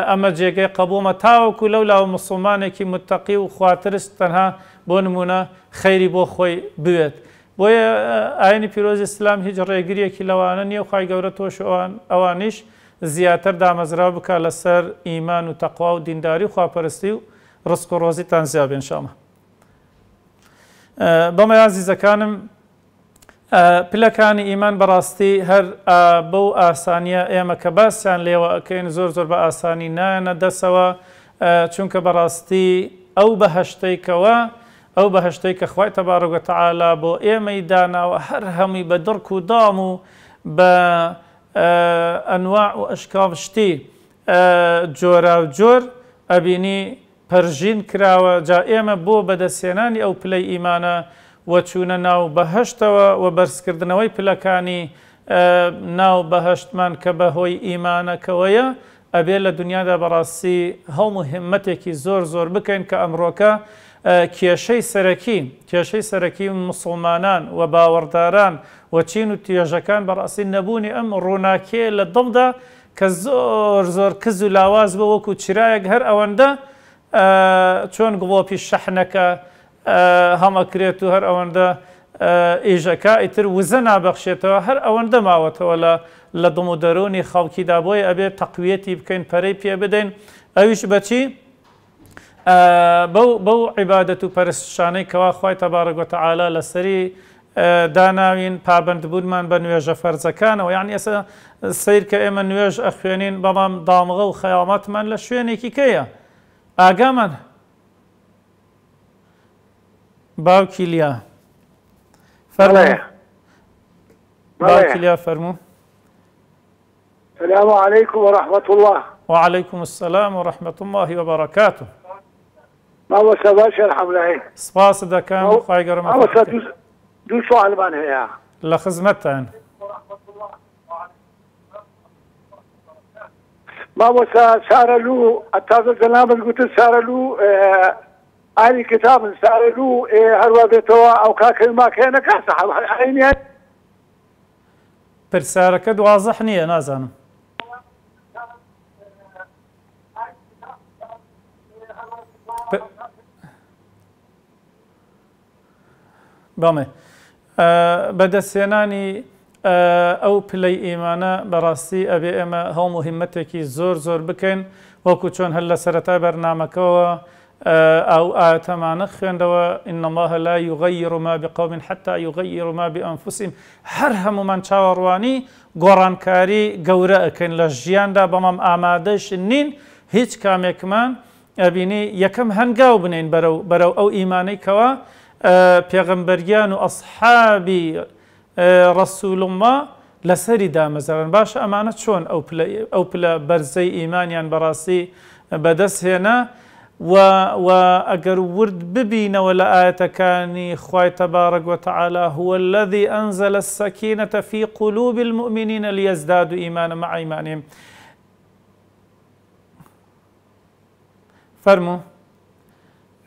ئەمە جێگەی قبوومە تاوەکو لەو لاو مسلمانێکی متتەقی و خواترست تەنها بۆ نمونە خەیری بۆ خۆی بوێت بۆیە ئاینی پیرۆزی ئسلام هیچ ڕێگریەکی لەوانە نییە خی گەورە تۆش ئەوانیش زیاتر دامەزرا بکە لەسەر ئیمان و تەقوا و دینداری خواپەرستی و ڕسک و ڕۆزی تانزیابێن شامە. بەمەیازیزەکانم پلەکانی ئیمان بەڕاستی هەر بەو ئاسانیە ئێمە کە باسییان لێوە ئەەکەین زۆر زۆر بە ئاسانی نایەنە دەسەوە چونکە بەڕاستی ئەو بەهشتەیکەوە ئەو بەهشتەی کە خخوای تەبارگە تعالا بۆ ئێمەی داناوە هەر هەمووی بە دڕک و دام و بە ئەنوا و ئەشکاف شتی جۆرا و جۆر ئەبینی پەرژین کراوە جا ئێمە بۆ بەدەسێنانی ئەو پلەی ئیمانە وەچوونە ناو بەهشتەوە و بەرزکردنەوەی پلەکانی ناو بەهشتمان کە بەهۆی ئیمانەکەوەیە ئەبێ لە دنیادا بەڕاستی هەڵ مهمەتێکی زۆر زۆر بکەین کە ئەمڕۆکە کێشەی سەرەکی کێشەی سەرەکی مسلمانان و باوەڕداران و چین و توێژەکان بەڕاستی نەبوونی ئەم ڕووناکێ لە دڵدا کە زۆر زۆر کز و لاواز بە وەکو چرایەک هەر ئەوەندە چۆن گڵۆپی شەحنەکە هەمەکرێت و هەر ئەوەندە ئێژەکە ئیتر وزە نابەخشێتەوە هەر ئەوەندە ماوەتەوە لە لە دڵ و دەرونی خەڵکیدا بۆی ئەبێت تەقویەتی بکەین پەرەی پێ بدەین ئەویش بەچی؟ آه، بو بو بەو خواه عیبادەت و پەرستشانەی کەوا خی پابند بود من پابندبوونمان بە نوێژە و یعنی ئێستا سیر کە ئێمە نوێژ ئەخوێنین بەڵام دامغە و من خەیامەتمان لە آگا من باو باوکی فرمو باو لیا فرمو السلام عليكم ورحمة الله وعليكم السلام ورحمة الله وبركاته ما وسدا شرحم لهی سپاس دکم خواهی گرم ما هو وسدا دو سوال من هیا لخزمتن اه، اه، ما هو سارلو اتازه جناب قلت سارلو اهل كتاب سارلو هل وابتوا او كاك ما كان كاسح عيني برسارك واضح نيه نازانم بەڵێ بەدەستێنانی ئەو پلەی ئێمانە بەڕاستی ئەبێ ئێمە هەڵ مهمەتێکی زۆر زۆر بکەین وەکو چۆن هەر لە سەرەتا بەرنمەکەەوە ئەو ئاتەمانە خوێندەوە ئینەماه لا یوغەیڕما بقومن حتا یوغەیڕما بئەنفسیم هەر هەمومان چاوەڕوانی گۆڕانکاری گەورە ئەکەین لە ژیاندا بەمەم ئامادەش نین هیچ کامێکمان ئەبینی یەکەم هەنگاو بنین بەرەو ئەو ئیمانەی کەەوە آه، پیغمبریان و رسول ئەسحابی ڕسوولما آه، لەسەری دامەزەوەن باش ئەمانە چۆن ئەو پلە بەرزەی ئیمانیان براسی بەدەست هینا و اگر ورد ببین کانی خواه تبارک و تعالی هو الذي أنزل السكينة في قلوب المؤمنین ليزدادوا ایمان مع ایمانیم فرمو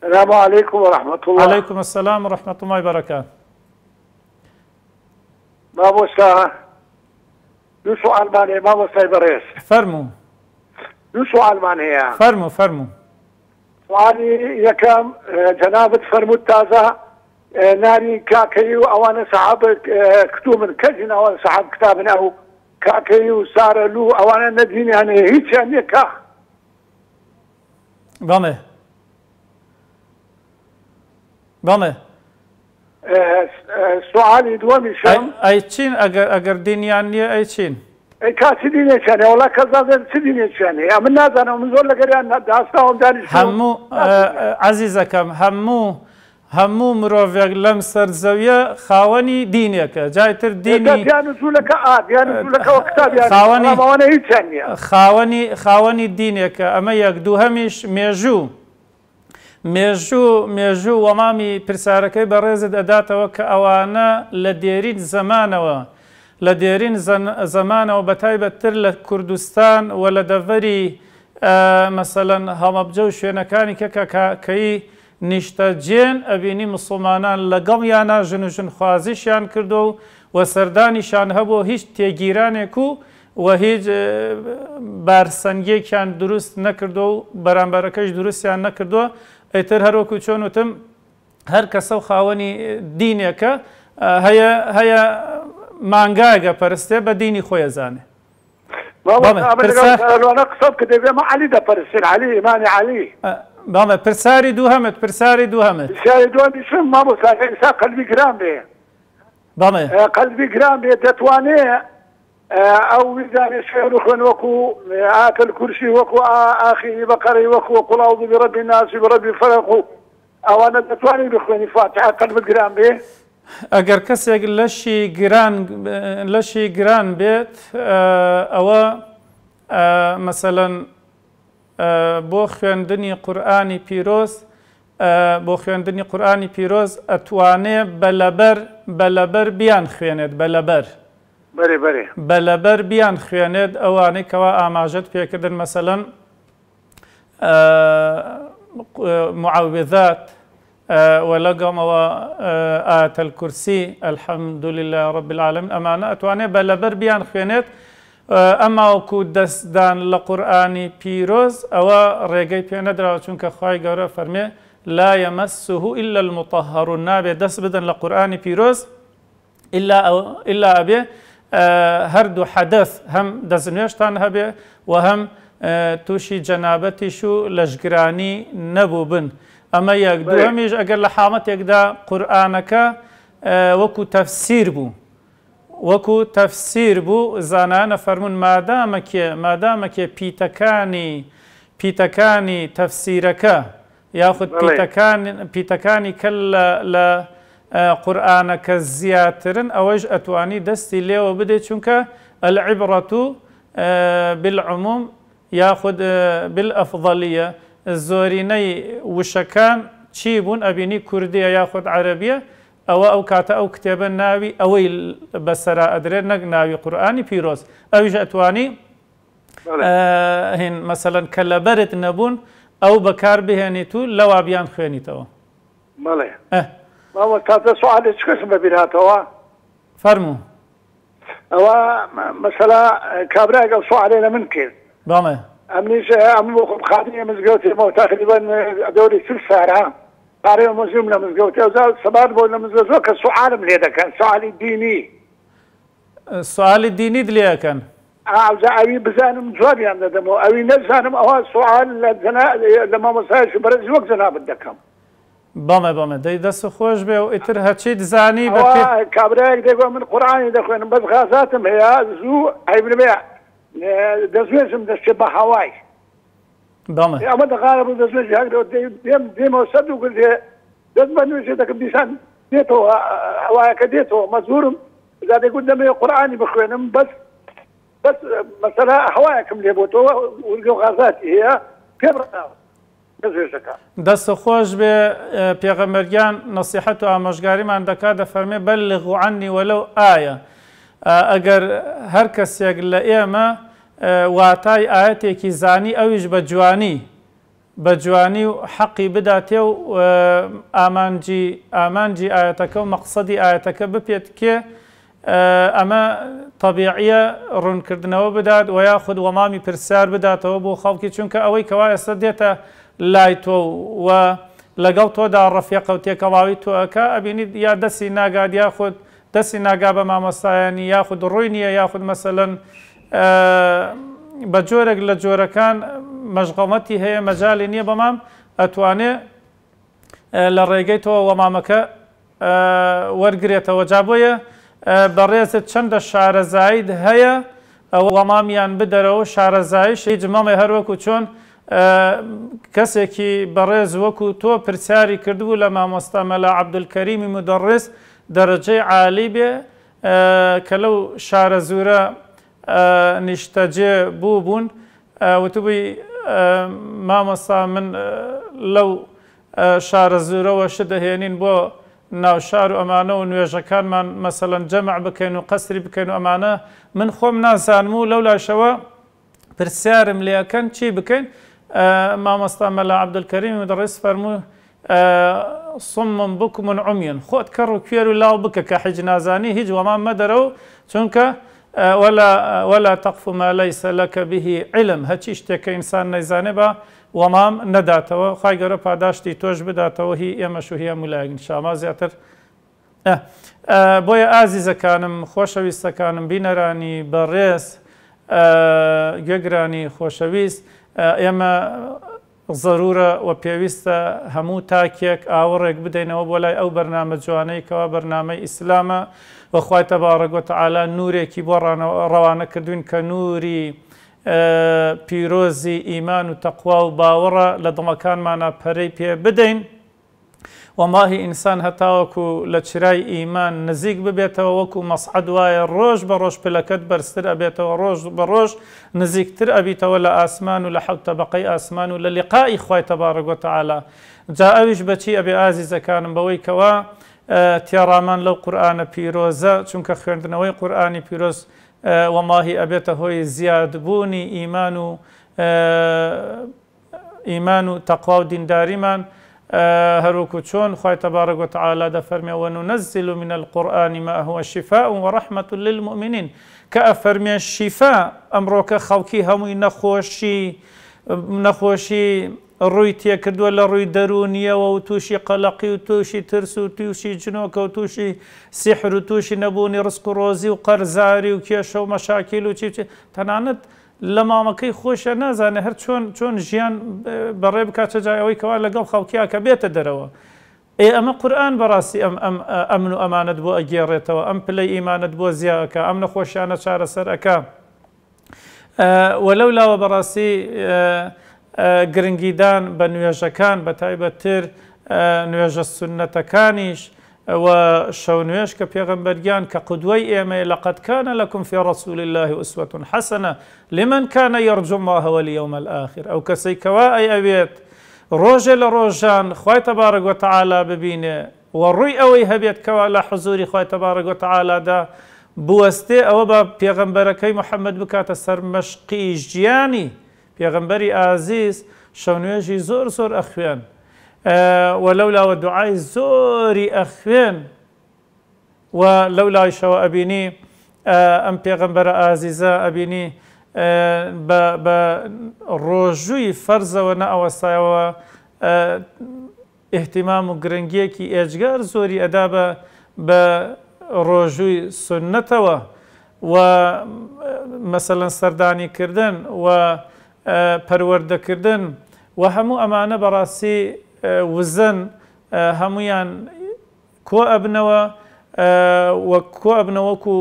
السلام عليكم ورحمة الله عليكم السلام ورحمة الله وبركاته بابو ساعة يوسف سؤال بابو سايبريس فرمو يوسف سؤال فرمو فرمو سؤالي يكام آه، جنابة فرمو التازة آه، ناري كاكيو اوانا صحاب آه، كتوب كجن اوانا صحاب كتابنا أو كاكيو سارة لو اوانا نديني هنه هيتش هنه كا بەڵێ سوعالی دووەمی ئەی چین ئەگەر دینیان نییە ئەی چین کاسی دینێکیانێ وڵا کەزازێت چ دینێکیانێ من نازانم من زۆر لەگەریان داستاوەداری هەموو عزیزەکەم هەموو هەموو مرۆڤێک لەم سەرزەویە خاوەنی دینێکە جایتر خاوەنی خاوەنی دینێکە ئەمە یەک دوو هەمیش مێژوو. مێژوو مێژوو وەمامی پرسیارەکەی بەڕێزت ئەداتەوە کە ئەوانە لە دێرین زەمانەوە لە دێرین زەمانەوە بەتایبەتتر لە کوردستان و لە دەڤری مەسەەن هەمەبجە و شوێنەکانی کەکەکەی نیشتەجێن ئەبینی مسلمانان لەگەڵ یانا ژن و ژنخوازیشیان کردو و و سەردانیشان هەبوو هیچ تێگیرانێک و و هیچ بارسەنگێکیان دروست نەکردو و بەرامبەرەکەش دروستیان نەکردووە ئەیتر هەرۆکو چۆن وتم هەر کەسە و خاوەنی دینێکە هەیە هەیە مانگایگە پەرستێ بە دینی خۆیەزانێ علی دەپەرستێن علی ئمانی علی. بامە پرساری دوو هەمت پرساری دوو هەمت قەلبی گران بێ بامە قەلبی گران بێ دەتوانێت آه، او وجدان شعر خوان وكو آت الكرسي وكو آخي بقري وكو قل أعوذ برب الناس برب الفلق او انا دتواني بخواني فاتحة قلب القرآن به ئەگەر کەسێک لشی گران لشی گران بیت آه، او آه، مثلا بۆ خوێندنی قورآانی پیرۆز بۆ خوێندنی قورآانی پیرۆز ئەتوانێ بەلەبەر بەلەبەر بیان خواند بلبر بەێ بەێ بر بیان خوێنێت ئەوانەی کەوا ئاماژەت پێکردن مەسەەن آه، معوذات آه، وەلەگەمەوە ئاتەل آه، آية کورسی رب لە امانة ئەمانە ئەتوانێت بر بیان اما ئەماوەکو دەستدان لە قورآانی او ئەوە ڕێگەی پێ چون که خواهی گوره فرمه لا يمسه إلا المطهرون نابێ دس بدەن لە قورآانی پیرۆز إلا ئەبێ هەردوو حەدەث هەم دەزنێشتان هەبێ و هەم تووشی جەنابەتیش و لەشگرانی نەبوو بن. ئەمە یەک دومیش ئەگەر لە حامەتێکدا قورآانەکە وەکو تەفسیر بوو. وەکو تەفسیر بوو زانانە فەرمونون مادامەکێ مادامەکێ پیتەکانی پیتەکانی تەفسیرەکە یاخود پیتەکانی کە لە قرآن زیاترن ئەوەش ئەتوانی دەستی لێوە بدێ چونکە ئەلعیبڕەت و آه، بالعموم یاخود آه، بالأفضلیە زۆرینەی وشەکان چی بوون ئەبینی کوردیە أو عربیە ئەوە أو کاتە ئەو کتێبە ناوی ئەوەی بەسرا ئەدرێت نەک ناوی أتواني آه هن مثلا كلا مەسەەن کە لەبەرت نەبوون ئەو بەکار بهێنیت و لەوابیان خوێنیتەوە. بەڵێ. ماما كذا سؤال شخص ما بينها توا فرمو هو مثلا كابرا قال سؤالين انا من كيف بامي امنيش ام بخب خادمي مزقوتي مو تقريبا دوري كل ساعه قاري مزيم لما مزقوتي سبات بو لما مزقوتي سؤال ملي ذاك سؤال ديني سؤال ديني دليا كان عاوز اوي بزانم جوابي يعني دمو اوي نزانم اوا سؤال لما مصايش برز وقت زنا بدكم بەڵێ بەڵێ دەی دەست خۆش بێ و ئیتر هەچیت زانی بە کابراەک دەگوە من قڕانی دەخوێنم بەس غازاتم هەیە زوو ئەیبرمێ دەزوێژم دەستێ بە هەوای بەڵێ ئەمە دەغاە بوو دەزوێژ هەگرەوە دێم دێمەوە سەد و گردێ دەست بە نوێژێ دەکەم دیسان دێتەوە هەوایەکە دێتەوە مەزورم زیادەگوون دەمێ قورآانی بخوێنم بەس بەس مەسەلا هەوایەکەم لێ بۆتەوە وەرگە غازاتی هەیە پێم ڕناوە دەستە خۆش بێ پێغەمەرگیان نسیحەت و ئامۆژگاریمان دەکا دەفەرمێ بەل لە غوعانی وەلەو ئایا ئەگەر هەر کەسێک لە ئێمە واتای ئاەتێکی زانی ئەویش بە جوانی بە جوانی و حەقی بداتێ و ئامانجی ئامانجی ئاەتەکە و مەقسەدی ئاەتەکە بپێت کێ ئەمە تەبیعە ڕوونکردنەوە بدات و یا خودوەمامی پرسیار بداتەوە بۆ خەڵکی چونکە ئەوەی کەوا ئێستا دێتە لای تۆ و لەگەڵ تۆدا ڕەفیق و تێکەڵاوی تۆەکە ئەبینیت یا دەستی ناگاد یا خودت دەستی ناگا بە مامۆستایانی یاخود ڕووی نییە یاخود مەسەن بە جۆرێک لە جۆرەکان مەژغڵەتی هەیە مەجای نییە بەمام ئەتوانێ لە ڕێگەی تۆ وەمامەکە وەرگێتەوە جابۆیە بەڕێزت چەندە شارەزایید هەیە ئەوە وەمامیان بدەرەوە شارەزایش هیچ مەمە هەروەکو چۆن کەسێکی بەڕێز وەکو تۆ پرسیاری کردبوو لە مامۆستامە لە عبدولکەریمی مدەڕست دەرەجەی عالی بێ کە لەو شارە زورە نیشتەجێ بوو بوون وتبووی مامەسا من لەو شارە زورەوە شدەهێنین بۆ ناوشار و ئەمانە و نوێژەکانمان مەسەەن جەمع بکەین و قەسری بکەین و ئەمانە من خۆم ناسانم و لەو لاشەوە پرسیارم لەکەن چی بکەین آه، ما ملا عبد الكريم مدرس فرمو آه، صم بكم عمي خود كرو كيرو لا بك كحج نازاني هج وما مدرو چونك آه، ولا ولا تقف ما ليس لك به علم هچ تك انسان نيزانه با وما نداتو خاي گره پاداشتي توش بداتو هي يما شو هي ملاق ان شاء الله زياتر بۆیە كانم بينراني بريس بەڕێز گوێگرانی خۆشەویست ئێمە ضرورە و پێویستە هەموو تاکێک ئاوەڕێک بدەینەوە بۆ لای ئەو بەرنامە جوانەیەکەوە بەرنامەی ئیسلامە وەخوای تەبارەگوتەعاالە نورێکی بۆ ڕەوانە کردوین کە نوری پیرۆزی ئیمان و تەقوا و باوەڕە لە دڵەکانمانە پەرەی پێ بدەین. وەماهی ئینسان هەتاوەکو لە چرای ئیمان نزیک ببێتەوە وەکو مەسعد وایە ڕۆژ بە ڕۆژ پلەکەت بەرزتر ئەبێتەوە ڕۆژ بە ڕۆژ نزیکتر ئەبییتەوە لە ئاسمان و لە حوتە بەقەی ئاسمان و لە لقائی خی تەبارەگوتەعالا جا ئەویش بەچی ئەبێ ئازی زەکانم بەوەی کەوە تێڕامان لەو قورآانە پیرۆزە چونکە خوێندنەوەی قورآانی پیرۆز وەماهی ئەبێتە هۆی زیادبوونی ئیمان و ئیمان و تەقاو دینداریمان، هەروکو چۆن خوي تبارك وتعالى دفرمي وننزل من القرآن ما هو الشفاء ورحمة للمؤمنين كأفرمي الشفاء أمرك خوكي همو نخوشي نخوشي رويتي نەخۆشی ولا روي تێکردووە وتوشي قلقي وتوشي ترس وتوشي جنوك وتوشي سحر وتوشي نبوني رزق روزي وقرزاري وكيشو مشاكل وشي تنانت قەرزاری لە مامەکەی خۆشە نازانێ هەر چۆن چۆن ژیان بەڕێ بکاتە جایەوەی کەوا لەگەڵ خەڵکییا کە بێتە دەرەوە. ئێ ئەمە قورآن بەڕاستی ئەم ئەمن و ئەمانت بۆ ئەگێڕێتەوە ئەم پلەی ئیمانت بۆ زیاکە ئەم نەخۆشیانە چارەسەرەکە. وەلەو لاوە بەڕاستی گرنگیدان بە نوێژەکان بە تایبەتتر نوێژە سنەتەکانیش، ئەوە شەونێش کە كقدوي إيما لقد كان لكم في رسول الله أسوة حسنة لمن كان يرجو الله واليوم الآخر أو کەوا أي ئەوێت ڕۆژێ لە ڕۆژان خی وتعالى تەعالا ببینێ وە ڕووی ئەوەی هەبێت کەوا لە حزوری خی تەبارەگوە تەعالادا بوەستێ ئەوە بە پێغمبەرەکەی محەممەد بکاتە سەر مەشقی ژیانی پێغمبەری ئازیز شەونێژی زۆر وەلەولاوە دوعای زۆری ئەخوێن و لەو لایشەوە ئەبینی ئەم پێغمبەرە ئازیزە ئەبینی بە ڕۆژووی فەرزەوە نە ئەوەسایەوە احتیمام و گرنگیەکی ئێجگار زۆری ئەدا بە بە ڕۆژووی سنەتەوە و مەسەن سەردانی کردن و پەروەردەکردن و هەموو ئەمانە بەڕاستی وزن هەمویان کۆ ئەبنەوە وە کۆ ئەبنەوەکو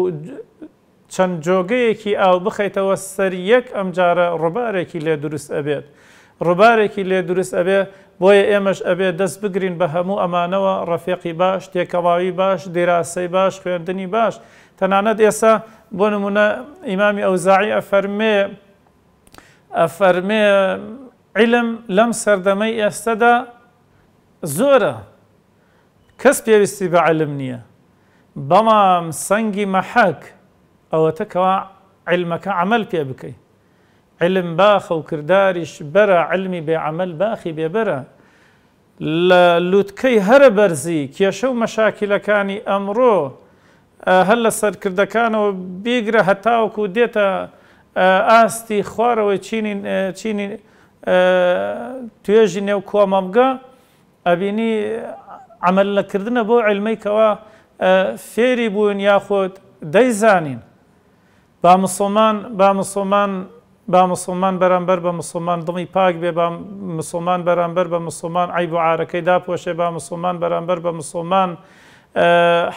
چەند جۆگەیەکی ئاو بخەیتەوە سەر یەک ئەمجارە ڕووبارێکی لێ دروست ئەبێت. ڕووبارێکی لێ دروست ئەبێ بۆیە ئێمەش ئەبێ دەست بگرین بە هەموو ئەمانەوە ڕەفێقی باش تێکەواوی باش دیراسەی باش خوێندنی باش تەنانەت ئێسا بۆ نمونە ئیمامی ئەوزاعی ئەفەرمێ ئەفەرمێ عیلم لەم سەردەمەی ئێستەدا زۆرە کەس پێویستی بە علم نییە بەڵام سەنگی مەحەک ئەوەتە کەوا علمەکە عمل پێ بکەیت علم باخە و کردداریش بەرە علمی بێ عمل باخی بێبەرە لە لووتکەی هەرە بەرزی کێشە و مەشاکیلەکانی ئەمڕۆ هەر لە سەرکردەکانەوە بیگرە هەتاوکو دێتە ئاستی خوارەوەی چینی توێژی نێو کۆمەمگە ئەبینی عمل لەکردنە بۆ عیلمەیکەوە فێری بوون یاخۆت دەیزانین با مسلمان با مسلمان با مسلمان بەرامبەر بە مسلمان دڵی پاک بێ مسلمان بەرامبەر بە مسلمان عیب و عارەکەی داپۆشێ با مسلمان بەرامبەر بە مسلمان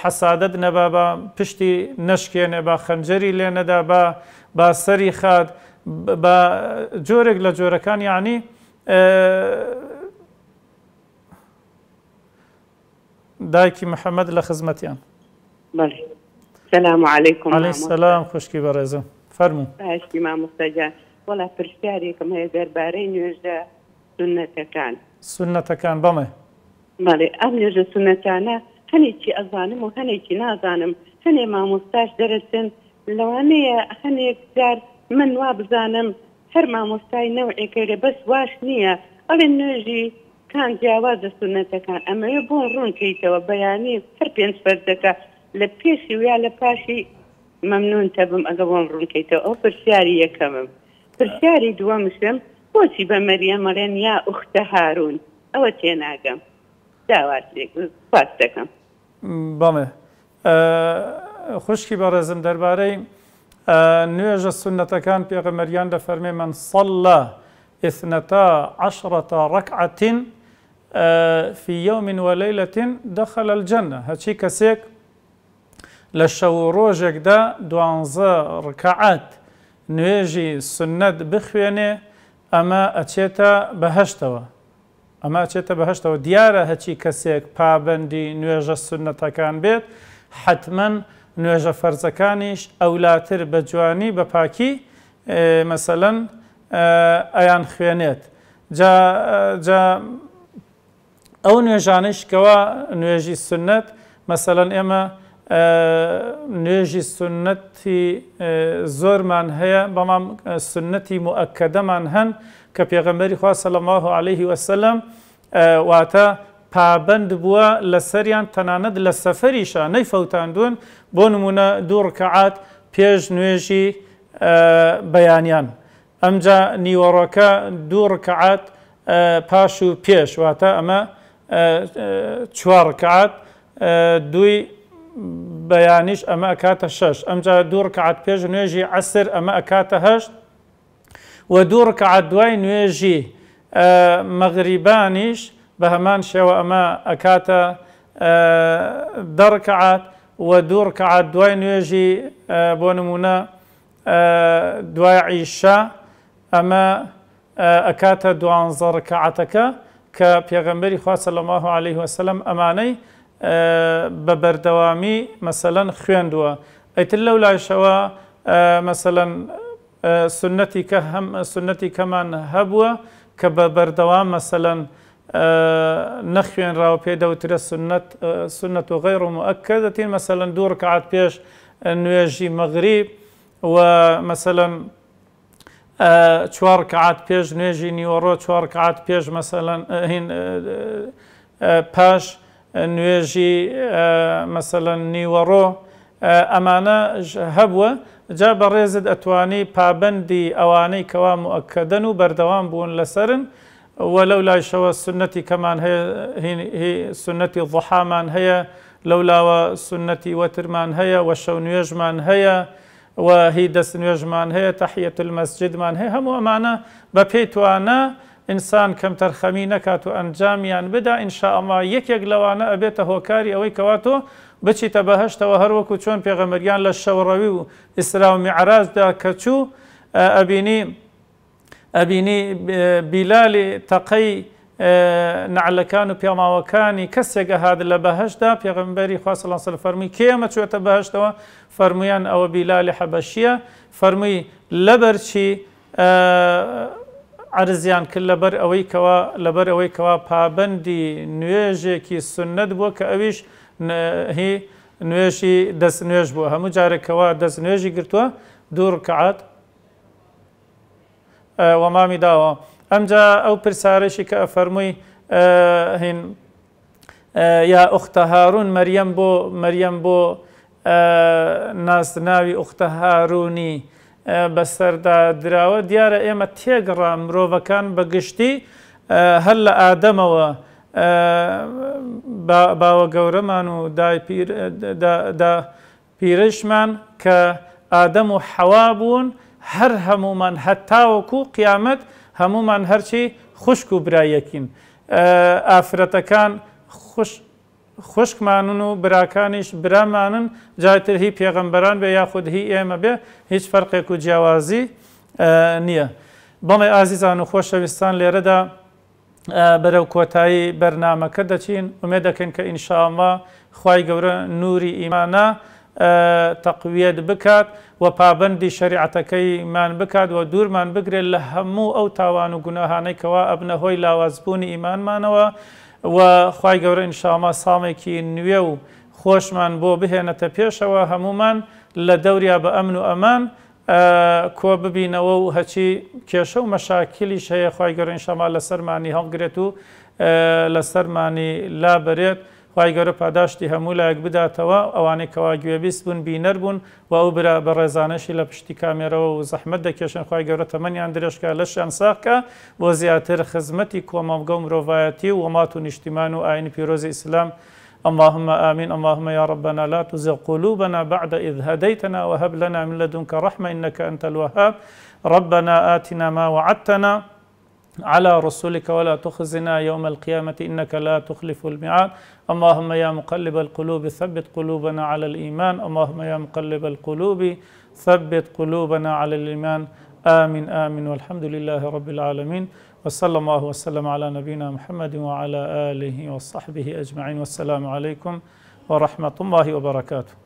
حەسادت نەبا بە پشتی نشکێنێ با خەنجەری لێ نەدا بە با سەری خات بە جۆرێک لە جۆرەکان یعنی دایکی محمد لە بله سلام علیکم علی سلام خوشکی بەڕێزم فەرمو باشکی مامۆستاجان وەڵا پرسیارێکم هەیە دەربارەی نوێژە سنەتەکان سنەتەکان بەمێ مەڵێ ئەم نوێژە سنەتانە هەنێکی ئەزانم و هنی هەنێکی نازانم ما مامۆستاش دەرسن لەوانەیە هنی جار من هر ما هەر نوعی نەوەیەکەرە بس واش نیه ئەڵێ نوێژی کان جیاوازە سونەتەکان ئەمەوێ بۆن ڕوونکەیتەوە بەیانی هەر پێنج فەردەکە لە پێشی ویا لە پاشی مەمنون تەبم ئەگە بۆم ڕوونکەیتەوە ئەو پرسیاری یەکەمم پرسیاری دووەمشم بۆچی بە مەریە مەڵێن یا ئوختە هارون ئەوە تێناگەم داوات پاس دەکەم بەڵێ خوشکی بەڕێزم دەربارەی نوێژە سنەتەکان پێغەمەریان دەفەرمێ من سەڵە ئثنەتا عشرەتە ڕەکعتین في يوم وليلة دخل الجنة هاتشي كسيك لشو روجك دا دوانزا ركعات نوێژی سنت بخوێنێ ئەمە ئەچێتە بەهشتەوە ئەمە ئەچێتە بەهشتەوە دیارە هەچی کەسێک پابندی نوێژە سنتەکان بێت حتمما نوێژە فەرزەکانیش ئەولاتر بە جوانی بە پاکی مەسەەن ئەیان خوێنێت جا ئەو نوێژانش کەوا نوێژی سنت مەسەەن ئێمە نوێژی سنەتی زۆرمان هەیە بەمام سنەتی موەکەدەمان هەن کە پێغەمبەری خوا سەلماه عليهەیهی وسلم واتە پابند بووە لە سەریان تەنانەت لە سەفەریشە نەی فەوتاندون بۆ نمونە دوو ڕکەعات پێش نوێژی بەیانیان. ئەمجا نیوەڕۆکە دوو ڕکەعات پاش و پێش واتە ئەمە چوارکات دوی بەیانیش ئەمە ئەکاتە شش ئەمجا دوورکەات پێش نوێژی عسر ئەمە ئەکاتە هەشت و دوورکەات دوای نوێژی مەغریبانیش بە هەمان شێوە ئەمە ئەکاتە دەڕکەات و دوورکەات دوای نوێژی بۆ نمونە دوای عیشە ئەمە ئەکاتە دوانزەڕکەعاتەکە کە پێغەمبەری خواسە لە ماه عليه وسلم ئەمانەی اه، بە بەردەوامی مەسەەن خوێندووە ئەیتر لعشوا اه، مثلا اه، سنتی که هم سنتی که من هەبووە کە بە بەردەوام مەسەەن نەخوێنراوە پێدەوترە سنەت و غەیر و مؤکە دەتین مەسەەن دوو ڕکعات پیش نویجی مغریب و مەسەەن چوار کەعات پێش نوێژی نیوەڕۆ چوار کەعات پێش مەسەەن پاش نوێژی مەسەەن نیوەڕۆ ئەمانە هەبووە جا بە ڕێزت ئەتوانی پابندی ئەوانەی کەوا موەکەدەن و بەردەوام بوون لەسرن وە لەو لایشەوە سنەتی کەمان هەیە سنەتی ضحامان هەیە لەولاوە سنەتی وەترمان هەیە وە شەو نوێژمان هەیە، و هی دەست نوێژمان هەیە تەحیەت مەسجدمان هەیە هەموو ئەمانە بە پێی توانە ئینسان کەم تەرخەمی نەکات و ئەنجامیان بدا ئینشا ئەما یەکێک لەوانە ئەبێتە هۆکاری ئەوەی کەواتۆ بچیتە بەهشتەوە هەروەکو چۆن پێغەمەریان لە شەوڕەوی و ئیسراومی عرازدا کەچوو ئەبینی ئەبینی بیلالی تەقەی نعلەکان و پێماوەکانی کەسێکە هاد لە بەهشدا پێغمبەری خواسەڵان سەر فەرمی کێمە چێتە بەهشتەوە فەرمویان ئەوە بیلالی حەبەشیە فەرمووی لەبەرچی عرزیان کرد لەبەر ئەوەی لەبەر ئەوەی کەوا پابندی نوێژێکی سنت بووە کە ئەویش هی نوێشی دەست نوێژ بووە هەموو جارێکەوە دەست نوێژی گرتووە دوور کەعات وەمامی داوە. ئەمجا ئەو پرسارشی کە ئەفەرمووی هین یا ئوختەهارون مەریەم بۆ مەریەم بۆ ناستناوی ئوختەهارونی بەسەردا درراوە دیارە ئێمە تێگەڕا مرۆڤەکان بەگشتی هەر لە ئادەمەوە باوە گەورەمان و پیرشمان کە ئادەم و حەوا بوون هەر هەمومان هەتاوەکو قیامەت هەمومان هەرچی خوشک و برایەکین ئافرەتەکان خوشکمانن و براکانیش برامانن جاتر هی پێغەمبەران بە یاخود هی ئێمە بێ هیچ فەرقێک و جیاوازی نییە بەڵێ ئازیزان و خۆشەویستان لێرەدا بەرەو کۆتایی بەرنمەکە دەچین ومێ دەکەن کە ئینشاءمە خی گەورە نوری ئیمانە تەقویەت بکات و پابندی شریعەتەکەیمان بکات و دوورمان بگرێت لە هەموو ئەو تاوان و گوناهانەی کەوا ئەبنەهۆی لاوازبوونی ئیمانمانەوە و خی گەورە ئینشاما ساڵێکی نوێ و خۆشمان بۆ بهێنەتە پێشەوە هەمومان لە دەوریا بە ئەمن و ئەمان کۆ ببینەوە و هەچی کێشە و مەشاکیلی شەیە خی گەڕین شەما لە سەرمانی هەڵگرێت و لە سەرمانی لابرێت. خی گەورە یک بده تا بداتەوە ئەوانەی کەوا گوێبیست بوون بینر بوون و او برا بە ڕێزانەشی لە پشتی کامێرەوە و زەحمت دەکێشن خی گەورە تەمەنیان درێژکە لەشیان ساکە بۆ زیاتر خزمەتی کۆمەڵگە و روایتی و وەمات و نیشتیمان و ئاین پیروز اسلام اللهم آمين اللهم يا ربنا لا تزغ قلوبنا بعد إذ هديتنا وهب لنا من لدنك رحمة إنك أنت الوهاب ربنا آتنا ما وعدتنا على رسولك ولا تخزنا يوم القيامة إنك لا تخلف الميعاد اللهم يا مقلب القلوب ثبت قلوبنا على الإيمان اللهم يا مقلب القلوب ثبت قلوبنا على الإيمان آمين آمين والحمد لله رب العالمين وصلى الله وسلم على نبينا محمد وعلى آله وصحبه أجمعين والسلام عليكم ورحمة الله وبركاته